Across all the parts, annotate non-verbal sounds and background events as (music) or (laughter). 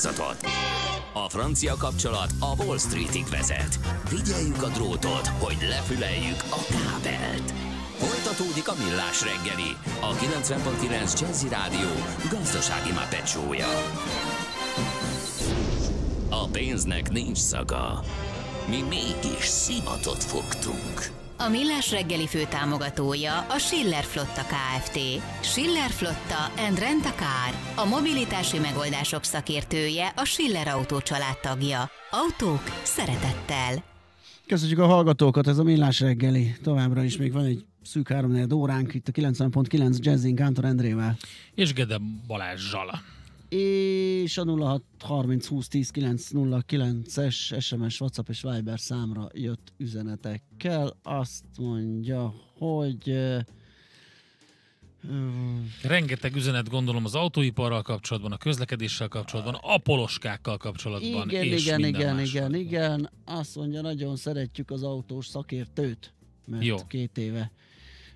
kockázatot. A francia kapcsolat a Wall Streetig vezet. Figyeljük a drótot, hogy lefüleljük a kábelt. Folytatódik a millás reggeli, a 90.9 Jazzy Rádió gazdasági mapetsója. A pénznek nincs szaga. Mi mégis szimatot fogtunk. A Millás reggeli fő támogatója a Schiller Flotta KFT. Schiller Flotta and Rent a Car. A mobilitási megoldások szakértője a Schiller Autó családtagja. Autók szeretettel. Köszönjük a hallgatókat, ez a Millás reggeli. Továbbra is még van egy szűk háromnegyed óránk itt a 90.9 Jazzing Kántor Endrével. És Gede Zsala és a 0630 es SMS, WhatsApp és Viber számra jött üzenetekkel. Azt mondja, hogy Rengeteg üzenet gondolom az autóiparral kapcsolatban, a közlekedéssel kapcsolatban, a poloskákkal kapcsolatban. Igen, és igen, igen, igen, igen. Azt mondja, nagyon szeretjük az autós szakértőt, mert Jó. két éve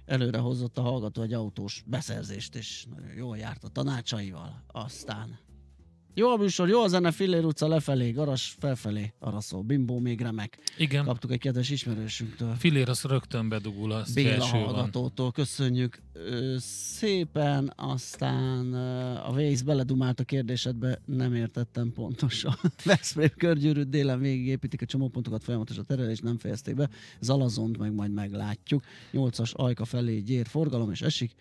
előre hozott a hallgató egy autós beszerzést, és nagyon jól járt a tanácsaival. Aztán jó a műsor, jó a zene, Fillér utca lefelé, garas felfelé, araszó, bimbó még remek. Igen. Kaptuk egy kedves ismerősünktől. Fillér az rögtön bedugul a Béla hallgatótól, köszönjük ö, szépen, aztán ö, a Vész beledumált a kérdésedbe, nem értettem pontosan. Veszprém (laughs) körgyűrű délen végig építik a csomópontokat, folyamatos a terelés, nem fejezték be. Zalazont meg majd meglátjuk. 8-as ajka felé gyér forgalom és esik.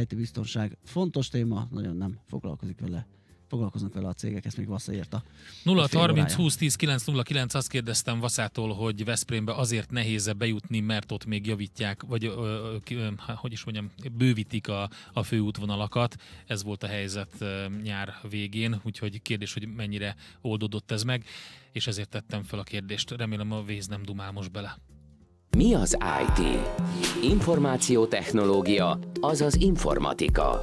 IT biztonság fontos téma, nagyon nem foglalkozik vele foglalkoznak vele a cégek, ezt még Vassza írta. 0 30 20 10 9 0 9 azt kérdeztem Vaszától, hogy Veszprémbe azért nehéz -e bejutni, mert ott még javítják, vagy ö, ö, hogy is mondjam, bővítik a, a főútvonalakat. Ez volt a helyzet nyár végén, úgyhogy kérdés, hogy mennyire oldódott ez meg, és ezért tettem fel a kérdést. Remélem a véz nem dumál most bele. Mi az IT? Információtechnológia, azaz informatika.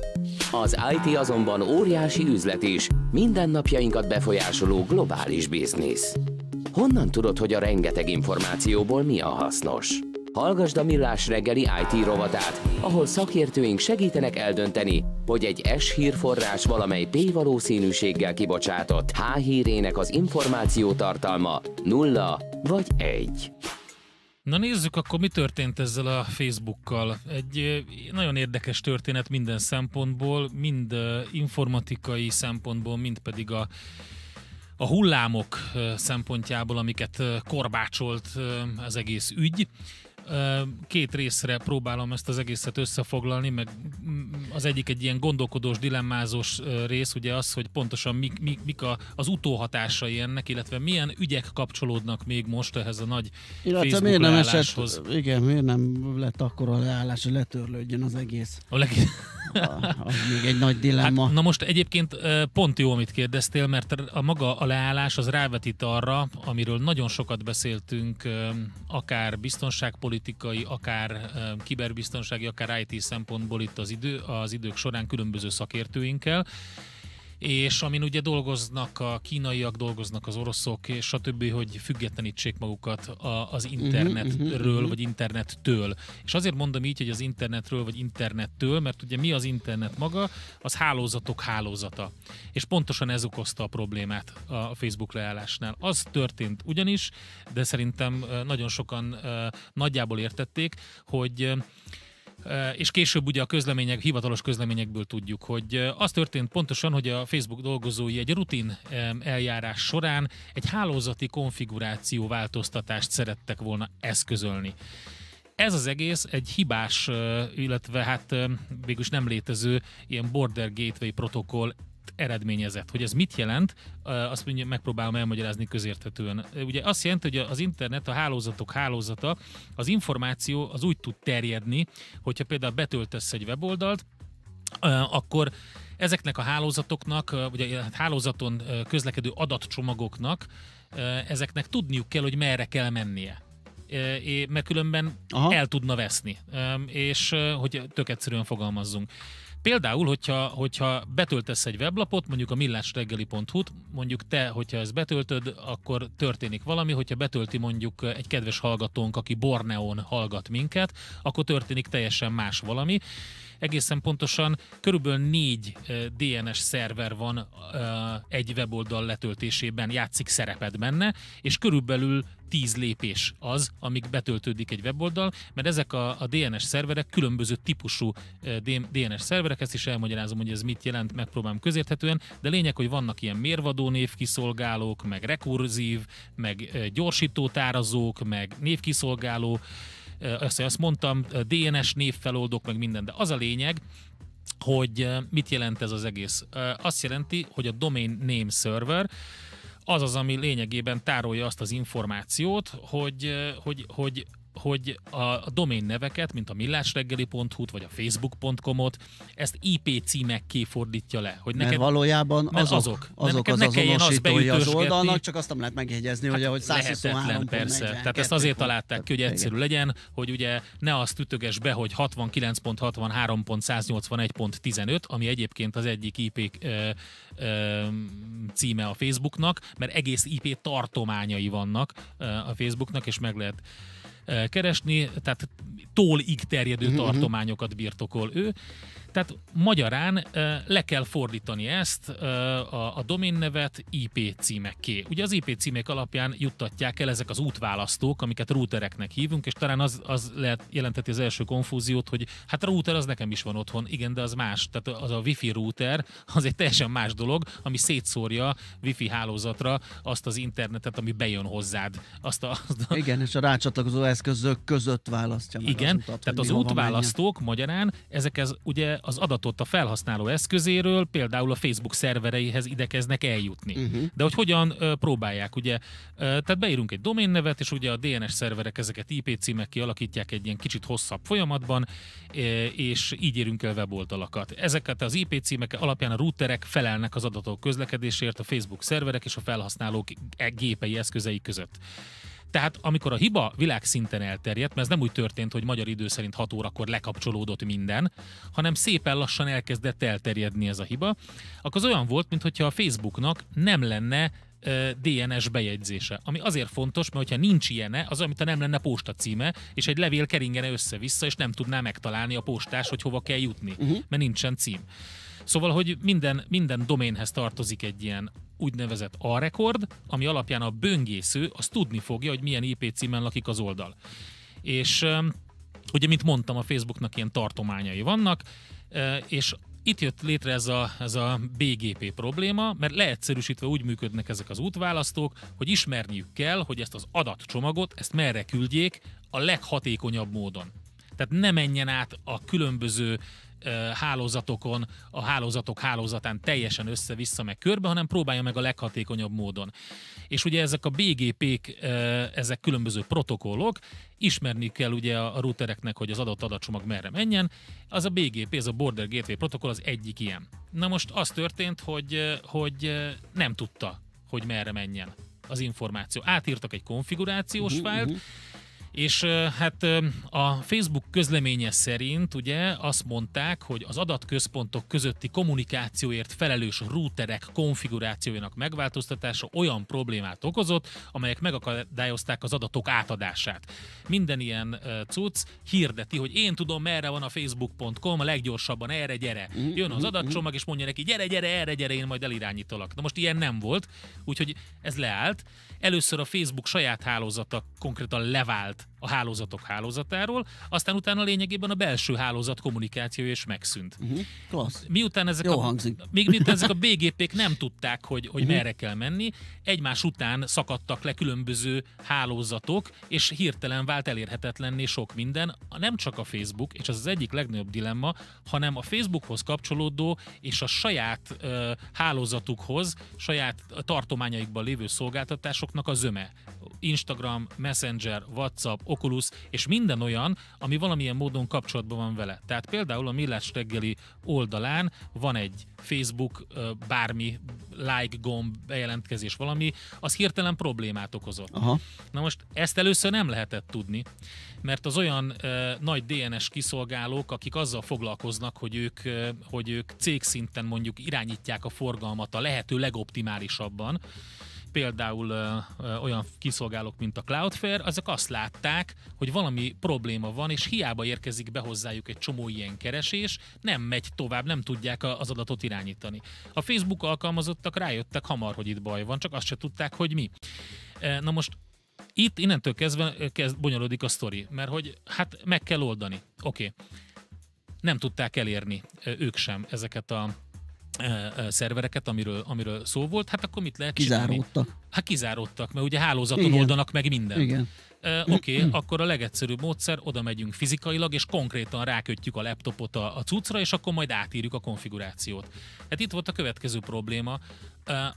Az IT azonban óriási üzlet is, mindennapjainkat befolyásoló globális biznisz. Honnan tudod, hogy a rengeteg információból mi a hasznos? Hallgasd a Millás reggeli IT rovatát, ahol szakértőink segítenek eldönteni, hogy egy S hírforrás valamely P valószínűséggel kibocsátott H hírének az információ tartalma nulla vagy egy. Na nézzük akkor, mi történt ezzel a Facebookkal. Egy nagyon érdekes történet minden szempontból, mind informatikai szempontból, mind pedig a a hullámok szempontjából, amiket korbácsolt az egész ügy. Két részre próbálom ezt az egészet összefoglalni, meg az egyik egy ilyen gondolkodós, dilemmázós rész, ugye az, hogy pontosan mik, mik, mik a, az utóhatásai ennek, illetve milyen ügyek kapcsolódnak még most ehhez a nagy illetve Facebook miért nem leálláshoz. Esett, igen, miért nem lett akkor a leállás, hogy letörlődjön az egész. A leg... a, az még egy nagy dilemma. Hát, na most egyébként pont jó, amit kérdeztél, mert a maga a leállás az rávetít arra, amiről nagyon sokat beszéltünk, akár biztonságpolitikai, politikai, akár kiberbiztonsági, akár IT szempontból itt az, idő, az idők során különböző szakértőinkkel és amin ugye dolgoznak a kínaiak, dolgoznak az oroszok, és a többi hogy függetlenítsék magukat a, az mhm, internetről, uh-huh, vagy internettől. És azért mondom így, hogy az internetről, vagy internettől, mert ugye mi az internet maga, az hálózatok hálózata. És pontosan ez okozta a problémát a Facebook leállásnál. Az történt ugyanis, de szerintem nagyon sokan nagyjából értették, hogy Eh, és később ugye a közlemények, hivatalos közleményekből tudjuk, hogy eh, az történt pontosan, hogy a Facebook dolgozói egy rutin eh, eljárás során egy hálózati konfiguráció változtatást szerettek volna eszközölni. Ez az egész egy hibás, illetve hát végülis nem létező ilyen border gateway protokoll eredményezett, hogy ez mit jelent, azt mondja, megpróbálom elmagyarázni közérthetően. Ugye azt jelenti, hogy az internet, a hálózatok hálózata, az információ az úgy tud terjedni, hogyha például betöltesz egy weboldalt, akkor ezeknek a hálózatoknak, vagy a hát hálózaton közlekedő adatcsomagoknak, ezeknek tudniuk kell, hogy merre kell mennie mert különben Aha. el tudna veszni. És hogy tök egyszerűen fogalmazzunk. Például, hogyha, hogyha betöltesz egy weblapot, mondjuk a millásreggeli.hu-t, mondjuk te, hogyha ezt betöltöd, akkor történik valami, hogyha betölti mondjuk egy kedves hallgatónk, aki Borneon hallgat minket, akkor történik teljesen más valami egészen pontosan körülbelül négy eh, DNS szerver van eh, egy weboldal letöltésében, játszik szerepet benne, és körülbelül 10 lépés az, amíg betöltődik egy weboldal, mert ezek a, a DNS szerverek különböző típusú eh, DNS szerverek, ezt is elmagyarázom, hogy ez mit jelent, megpróbálom közérthetően, de lényeg, hogy vannak ilyen mérvadó névkiszolgálók, meg rekurzív, meg gyorsítótárazók, meg névkiszolgáló, azt, azt mondtam, DNS név feloldok, meg minden, de az a lényeg, hogy mit jelent ez az egész. Azt jelenti, hogy a Domain Name Server, az az, ami lényegében tárolja azt az információt, hogy, hogy, hogy hogy a, a domain neveket, mint a millásreggelihu vagy a facebook.com-ot, ezt IP címekké fordítja le. Hogy neked, mert valójában mert azok, azok, azok az ne azonosítói az oldalnak, csak azt nem lehet megjegyezni, hát hogy 123 persze. Tehát ezt azért találták ki, hogy egyszerű igen. legyen, hogy ugye ne azt ütöges be, hogy 69.63.181.15, ami egyébként az egyik IP ö, ö, címe a Facebooknak, mert egész IP tartományai vannak ö, a Facebooknak, és meg lehet keresni, tehát tólig terjedő uh-huh, tartományokat birtokol ő. Tehát magyarán le kell fordítani ezt, a, a nevet IP címekké. Ugye az IP címek alapján juttatják el ezek az útválasztók, amiket routereknek hívunk, és talán az, az lehet, jelenteti az első konfúziót, hogy hát router az nekem is van otthon, igen, de az más, tehát az a wifi router, az egy teljesen más dolog, ami szétszórja wifi hálózatra azt az internetet, ami bejön hozzád. Azt a, azt a... Igen, és a rácsatlakozó eszközök között választja meg Igen, az utat, tehát az útválasztók menjen. magyarán ezekhez ugye az adatot a felhasználó eszközéről, például a Facebook szervereihez idekeznek eljutni. Uh-huh. De hogy hogyan ö, próbálják, ugye, ö, tehát beírunk egy doménnevet, és ugye a DNS szerverek ezeket IP címek kialakítják egy ilyen kicsit hosszabb folyamatban, és így érünk el weboldalakat. Ezeket az IP címek alapján a routerek felelnek az adatok közlekedésért a Facebook szerverek és a felhasználók gépei eszközei között. Tehát amikor a hiba világszinten elterjedt, mert ez nem úgy történt, hogy magyar idő szerint 6 órakor lekapcsolódott minden, hanem szépen lassan elkezdett elterjedni ez a hiba, akkor az olyan volt, mintha a Facebooknak nem lenne DNS bejegyzése, ami azért fontos, mert ha nincs ilyene, az amit nem lenne posta címe, és egy levél keringene össze-vissza, és nem tudná megtalálni a postás, hogy hova kell jutni, uh-huh. mert nincsen cím. Szóval, hogy minden, minden doménhez tartozik egy ilyen úgynevezett A-rekord, ami alapján a böngésző azt tudni fogja, hogy milyen IP címen lakik az oldal. És ugye, mint mondtam, a Facebooknak ilyen tartományai vannak, és itt jött létre ez a, ez a BGP probléma, mert leegyszerűsítve úgy működnek ezek az útválasztók, hogy ismerniük kell, hogy ezt az adatcsomagot, ezt merre küldjék a leghatékonyabb módon. Tehát ne menjen át a különböző hálózatokon, a hálózatok hálózatán teljesen össze-vissza meg körbe, hanem próbálja meg a leghatékonyabb módon. És ugye ezek a BGP-k, ezek különböző protokollok, ismerni kell ugye a routereknek, hogy az adott adatcsomag merre menjen. Az a BGP, ez a Border Gateway protokoll az egyik ilyen. Na most az történt, hogy, hogy nem tudta, hogy merre menjen az információ. Átírtak egy konfigurációs uh-huh, fájlt, uh-huh és hát a Facebook közleménye szerint ugye azt mondták, hogy az adatközpontok közötti kommunikációért felelős routerek konfigurációjának megváltoztatása olyan problémát okozott, amelyek megakadályozták az adatok átadását. Minden ilyen cucc hirdeti, hogy én tudom, merre van a facebook.com, a leggyorsabban erre gyere. Jön az adatcsomag, és mondja neki, gyere, gyere, erre gyere, én majd elirányítalak. Na most ilyen nem volt, úgyhogy ez leállt. Először a Facebook saját hálózata konkrétan levált beszélt a hálózatok hálózatáról, aztán utána lényegében a belső hálózat kommunikációja is megszűnt. Uh-huh. Klassz. Miután ezek, Jó a, Még miután ezek a BGP-k nem tudták, hogy, hogy uh-huh. merre kell menni, egymás után szakadtak le különböző hálózatok, és hirtelen vált elérhetetlenné sok minden, nem csak a Facebook, és az az egyik legnagyobb dilemma, hanem a Facebookhoz kapcsolódó és a saját uh, hálózatukhoz, saját tartományaikban lévő szolgáltatásoknak a zöme. Instagram, Messenger, WhatsApp, Oculus, és minden olyan, ami valamilyen módon kapcsolatban van vele. Tehát például a Millás reggeli oldalán van egy Facebook bármi like gomb, bejelentkezés valami, az hirtelen problémát okozott. Aha. Na most ezt először nem lehetett tudni, mert az olyan ö, nagy DNS kiszolgálók, akik azzal foglalkoznak, hogy ők, ö, hogy ők cégszinten mondjuk irányítják a forgalmat a lehető legoptimálisabban, például ö, ö, olyan kiszolgálók, mint a Cloudflare, azok azt látták, hogy valami probléma van, és hiába érkezik be hozzájuk egy csomó ilyen keresés, nem megy tovább, nem tudják az adatot irányítani. A Facebook alkalmazottak rájöttek hamar, hogy itt baj van, csak azt se tudták, hogy mi. Na most itt innentől kezdve kezd, bonyolódik a sztori, mert hogy hát meg kell oldani. Oké. Okay. Nem tudták elérni ők sem ezeket a szervereket, amiről, amiről szó volt, hát akkor mit lehet Kizáródtak. Csinálni? Hát kizáródtak, mert ugye hálózaton Igen. oldanak meg mindent. Igen. E, Oké, okay, akkor a legegyszerűbb módszer, oda megyünk fizikailag, és konkrétan rákötjük a laptopot a, a cuccra, és akkor majd átírjuk a konfigurációt. Hát itt volt a következő probléma,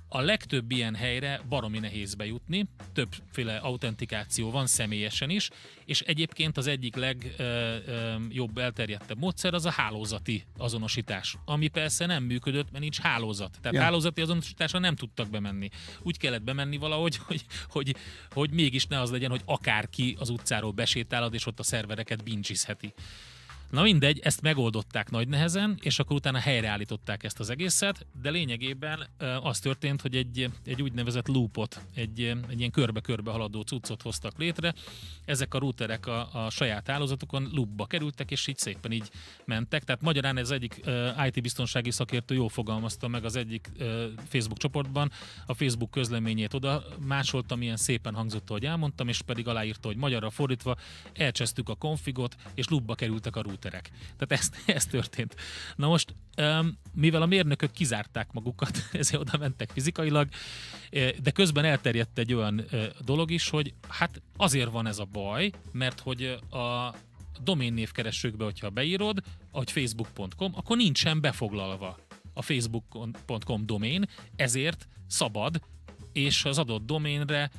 a legtöbb ilyen helyre baromi nehéz bejutni, többféle autentikáció van személyesen is, és egyébként az egyik legjobb elterjedtebb módszer az a hálózati azonosítás, ami persze nem működött, mert nincs hálózat. Tehát ja. hálózati azonosításra nem tudtak bemenni. Úgy kellett bemenni valahogy, (laughs) hogy, hogy, hogy mégis ne az legyen, hogy akárki az utcáról besétálad, és ott a szervereket bincsizheti. Na mindegy, ezt megoldották nagy nehezen, és akkor utána helyreállították ezt az egészet, de lényegében az történt, hogy egy, egy úgynevezett loopot, egy, egy ilyen körbe-körbe haladó cuccot hoztak létre. Ezek a routerek a, a saját hálózatokon loopba kerültek, és így szépen így mentek. Tehát magyarán ez egyik IT-biztonsági szakértő jól fogalmazta meg az egyik Facebook csoportban, a Facebook közleményét oda másoltam, ilyen szépen hangzott, hogy elmondtam, és pedig aláírta, hogy magyarra fordítva elcsesztük a konfigot, és loopba kerültek a routerek komputerek. Tehát ez, (laughs) ez történt. Na most, mivel a mérnökök kizárták magukat, (laughs) ezért oda mentek fizikailag, de közben elterjedt egy olyan dolog is, hogy hát azért van ez a baj, mert hogy a domain névkeresőkbe, hogyha beírod, ahogy facebook.com, akkor nincsen befoglalva a facebook.com domén, ezért szabad, és az adott doménre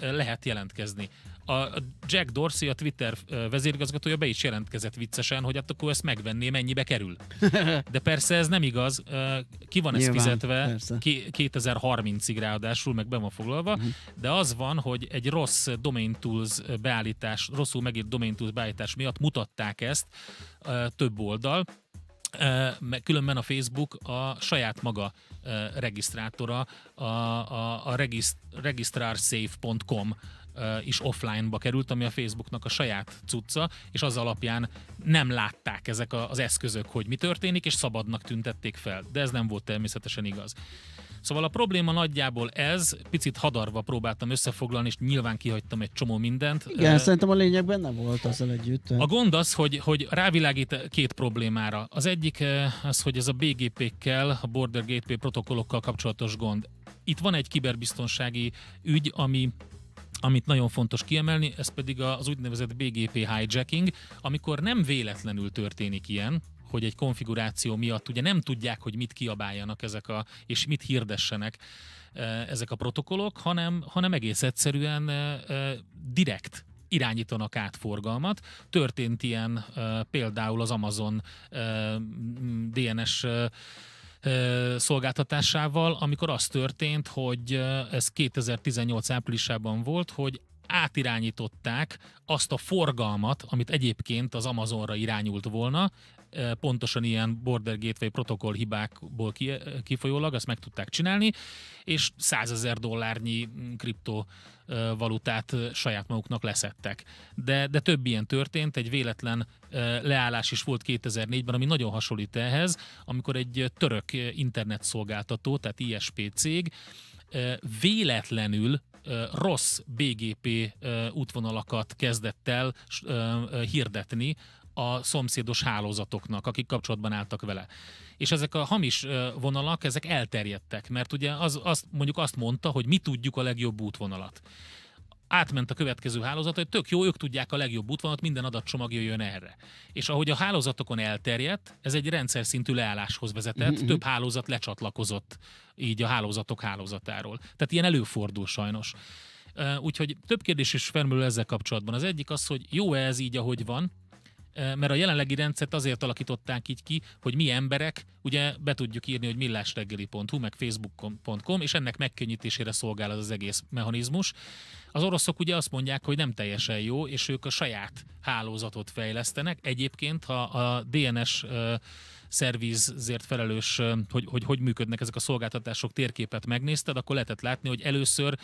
lehet jelentkezni a Jack Dorsey, a Twitter vezérigazgatója be is jelentkezett viccesen, hogy hát akkor ezt megvenné, mennyibe kerül. (laughs) De persze ez nem igaz, ki van ez fizetve persze. 2030-ig ráadásul, meg be van foglalva, uh-huh. de az van, hogy egy rossz Domain Tools beállítás, rosszul megírt Domain Tools beállítás miatt mutatták ezt több oldal, különben a Facebook a saját maga regisztrátora, a, a, a regisztrarsafe.com is offline-ba került, ami a Facebooknak a saját cucca, és az alapján nem látták ezek az eszközök, hogy mi történik, és szabadnak tüntették fel. De ez nem volt természetesen igaz. Szóval a probléma nagyjából ez, picit hadarva próbáltam összefoglalni, és nyilván kihagytam egy csomó mindent. Igen, uh, szerintem a lényeg benne volt ezzel együtt. A gond az, hogy, hogy rávilágít két problémára. Az egyik az, hogy ez a BGP-kkel, a Border Gateway protokollokkal kapcsolatos gond. Itt van egy kiberbiztonsági ügy, ami amit nagyon fontos kiemelni, ez pedig az úgynevezett BGP hijacking, amikor nem véletlenül történik ilyen, hogy egy konfiguráció miatt ugye nem tudják, hogy mit kiabáljanak ezek a, és mit hirdessenek eh, ezek a protokollok, hanem, hanem egész egyszerűen eh, eh, direkt irányítanak át forgalmat. Történt ilyen például az Amazon DNS szolgáltatásával, amikor az történt, hogy ez 2018 áprilisában volt, hogy átirányították azt a forgalmat, amit egyébként az Amazonra irányult volna, pontosan ilyen border gateway protokoll hibákból kifolyólag, azt meg tudták csinálni, és 100 ezer dollárnyi mm, kriptovalutát saját maguknak leszettek. De, de több ilyen történt, egy véletlen leállás is volt 2004-ben, ami nagyon hasonlít ehhez, amikor egy török internetszolgáltató, tehát ISP cég, véletlenül rossz BGP útvonalakat kezdett el hirdetni a szomszédos hálózatoknak, akik kapcsolatban álltak vele. És ezek a hamis vonalak, ezek elterjedtek, mert ugye az, az mondjuk azt mondta, hogy mi tudjuk a legjobb útvonalat átment a következő hálózat, hogy tök jó, ők tudják a legjobb útvonalat, minden adatcsomag jöjjön erre. És ahogy a hálózatokon elterjedt, ez egy rendszer szintű leálláshoz vezetett, mm-hmm. több hálózat lecsatlakozott így a hálózatok hálózatáról. Tehát ilyen előfordul sajnos. Úgyhogy több kérdés is felmerül ezzel kapcsolatban. Az egyik az, hogy jó-e ez így, ahogy van, mert a jelenlegi rendszert azért alakították így ki, hogy mi emberek, ugye be tudjuk írni, hogy millásreggeli.hu, meg facebook.com, és ennek megkönnyítésére szolgál az, az egész mechanizmus. Az oroszok ugye azt mondják, hogy nem teljesen jó, és ők a saját hálózatot fejlesztenek. Egyébként, ha a DNS szervizért felelős, hogy, hogy hogy működnek ezek a szolgáltatások térképet megnézted, akkor lehetett látni, hogy először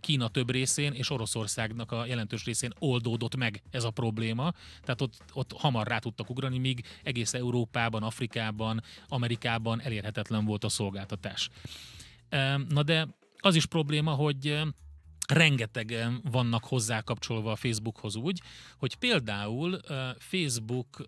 Kína több részén és Oroszországnak a jelentős részén oldódott meg ez a probléma, tehát ott, ott hamar rá tudtak ugrani, míg egész Európában, Afrikában, Amerikában elérhetetlen volt a szolgáltatás. Na de az is probléma, hogy rengetegen vannak hozzá kapcsolva a Facebookhoz úgy, hogy például Facebook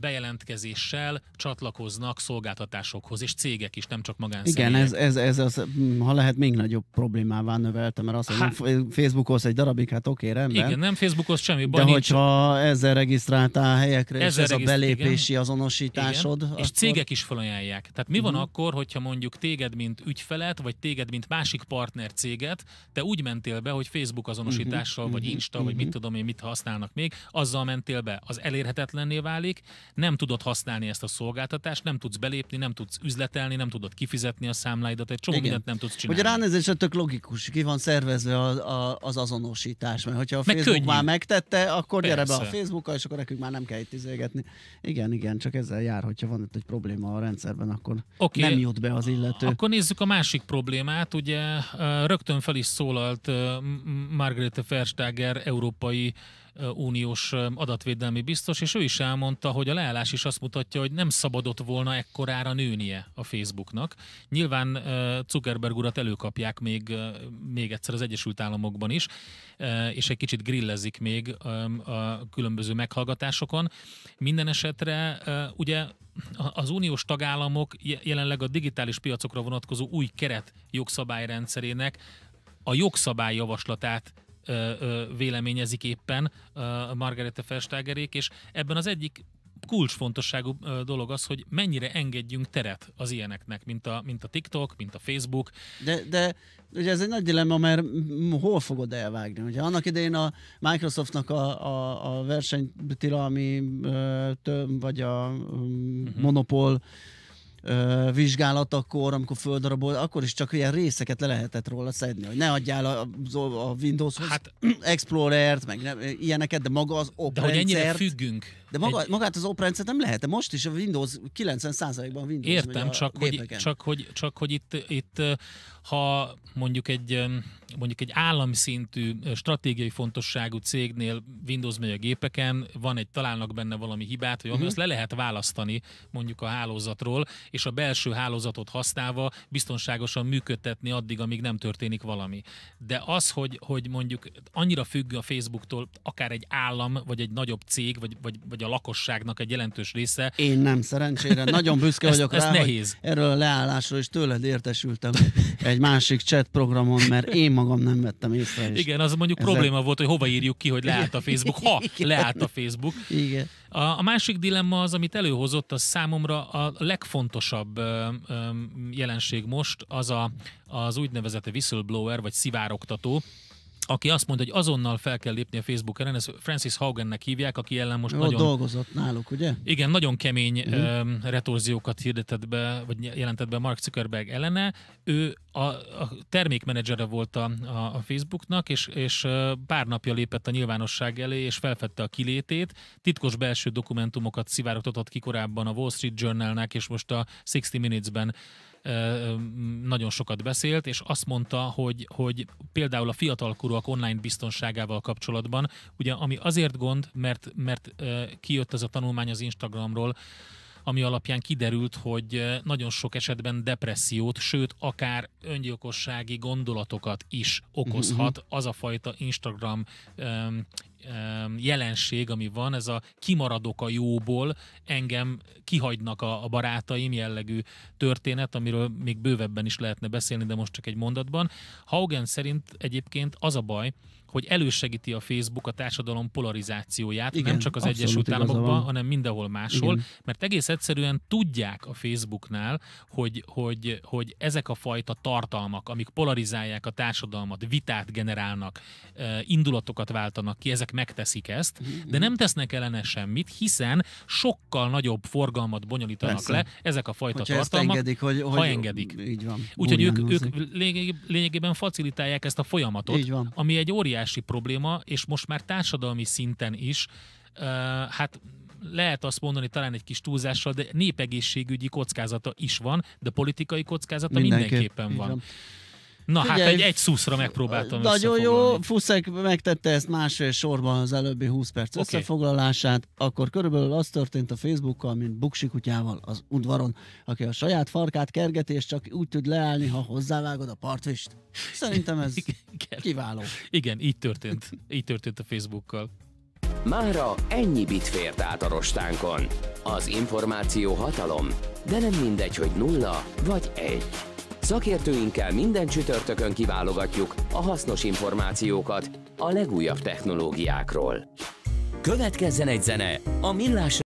bejelentkezéssel csatlakoznak szolgáltatásokhoz, és cégek is, nem csak magánszemélyek. Igen, ez, ez, ez az, mm, ha lehet, még nagyobb problémává növelte, mert azt, mondom, hát, Facebookhoz egy darabig, hát oké, rendben. Igen, nem Facebookhoz semmi baj De nincs. hogyha ezzel regisztráltál helyekre, ezzel és ez regiszt... a belépési igen, azonosításod. Igen, akkor... És cégek is felajánlják. Tehát mi van uh-huh. akkor, hogyha mondjuk téged, mint ügyfelet, vagy téged, mint másik partner céget, te úgy mentél be, hogy Facebook azonosítással, uh-huh, vagy mhm, Insta, uh-huh. vagy mhm. mit tudom én, mit használnak még, azzal mentél be, az elérhetetlenné válik, nem tudod használni ezt a szolgáltatást, nem tudsz belépni, nem tudsz üzletelni, nem tudod kifizetni a számláidat, egy csomó Igen. mindent nem tudsz csinálni. Hogy ránézésre tök logikus, ki van szervezve a, a, az azonosítás, mert hogyha a Meg Facebook könnyű. már megtette, akkor Persze. gyere be a Facebookkal, és akkor nekünk már nem kell itt izélgetni. Igen, igen, csak ezzel jár, hogyha van itt egy probléma a rendszerben, akkor okay. nem jut be az illető. Akkor nézzük a másik problémát, ugye rögtön fel is szól foglalt Margrethe Verstager európai uniós adatvédelmi biztos, és ő is elmondta, hogy a leállás is azt mutatja, hogy nem szabadott volna ekkorára nőnie a Facebooknak. Nyilván Zuckerberg urat előkapják még, még egyszer az Egyesült Államokban is, és egy kicsit grillezik még a különböző meghallgatásokon. Minden esetre ugye az uniós tagállamok jelenleg a digitális piacokra vonatkozó új keret jogszabályrendszerének a jogszabály javaslatát véleményezik éppen Margarete Festágerék, és ebben az egyik kulcsfontosságú dolog az, hogy mennyire engedjünk teret az ilyeneknek, mint a, mint a TikTok, mint a Facebook. De, de ugye ez egy nagy dilemma, mert hol fogod elvágni? Ugye annak idején a Microsoftnak a, a, a versenytilalmi, vagy a uh-huh. monopól vizsgálat akkor, amikor földarabolt, akkor is csak ilyen részeket le lehetett róla szedni, hogy ne adjál a, a windows hát, (clears throat) Explorer-t, meg nem, ilyeneket, de maga az op De hogy ennyire függünk. De maga, egy... magát az op nem lehet, de most is a Windows 90%-ban Windows Értem, csak hogy, csak, hogy, csak hogy itt, itt, ha mondjuk egy mondjuk egy állami szintű, stratégiai fontosságú cégnél Windows megy a gépeken, van egy, találnak benne valami hibát, vagy uh-huh. Mhm. azt le lehet választani mondjuk a hálózatról, és a belső hálózatot használva biztonságosan működtetni addig, amíg nem történik valami. De az, hogy, hogy mondjuk annyira függ a Facebooktól akár egy állam, vagy egy nagyobb cég, vagy, vagy, vagy a lakosságnak egy jelentős része. Én nem, szerencsére. Nagyon büszke (laughs) ezt, vagyok ezt rá, nehéz. erről a leállásról is tőled értesültem egy másik chat programon, mert én magam nem vettem észre. És Igen, az mondjuk ezek... probléma volt, hogy hova írjuk ki, hogy leállt a Facebook, ha Igen. leállt a Facebook. Igen. A, a másik dilemma az, amit előhozott, az számomra a legfontosabb ö, ö, jelenség most, az a, az úgynevezett whistleblower, vagy szivárogtató aki azt mondta, hogy azonnal fel kell lépni a Facebook ellen, ezt Francis Haugennek hívják, aki ellen most Jó, nagyon... dolgozott náluk, ugye? Igen, nagyon kemény uh-huh. retorziókat hirdetett be, vagy jelentett be Mark Zuckerberg ellene. Ő a, a termékmenedzsere volt a, a, a Facebooknak, és, és pár napja lépett a nyilvánosság elé, és felfedte a kilétét. Titkos belső dokumentumokat szivárogtatott ki korábban a Wall Street Journalnek, és most a 60 Minutes-ben nagyon sokat beszélt, és azt mondta, hogy, hogy például a fiatalkorúak online biztonságával kapcsolatban, ugye ami azért gond, mert, mert kijött az a tanulmány az Instagramról, ami alapján kiderült, hogy nagyon sok esetben depressziót, sőt, akár öngyilkossági gondolatokat is okozhat mhm, mhm. az a fajta Instagram um, jelenség, ami van, ez a kimaradok a jóból, engem kihagynak a, a barátaim jellegű történet, amiről még bővebben is lehetne beszélni, de most csak egy mondatban. Haugen szerint egyébként az a baj, hogy elősegíti a Facebook a társadalom polarizációját, igen, nem csak az Egyesült Államokban, hanem mindenhol máshol, igen. mert egész egyszerűen tudják a Facebooknál, hogy, hogy, hogy ezek a fajta tartalmak, amik polarizálják a társadalmat, vitát generálnak, indulatokat váltanak ki, ezek megteszik ezt, de mhm. nem tesznek ellene semmit, hiszen sokkal nagyobb forgalmat bonyolítanak Persze. le ezek a fajta Hogyha tartalmak, engedik, hogy, hogy, ha engedik. Úgyhogy ők, ők lényegében facilitálják ezt a folyamatot, ami egy óriási óriási probléma, és most már társadalmi szinten is, hát lehet azt mondani talán egy kis túlzással, de népegészségügyi kockázata is van, de politikai kockázata mindenképpen, mindenképpen van. Igen. Na Figyelj, hát egy, egy szuszra megpróbáltam Nagyon jó, Fuszek megtette ezt másfél sorban az előbbi 20 perc okay. összefoglalását, akkor körülbelül az történt a Facebookkal, mint Buksi kutyával az udvaron, aki a saját farkát kergeti, és csak úgy tud leállni, ha hozzávágod a partvist. Szerintem ez (laughs) Igen. kiváló. Igen, így történt. Így történt a Facebookkal. Mára ennyi bit fért át a rostánkon. Az információ hatalom, de nem mindegy, hogy nulla vagy egy. Szakértőinkkel minden csütörtökön kiválogatjuk a hasznos információkat a legújabb technológiákról. Következzen egy zene a Millás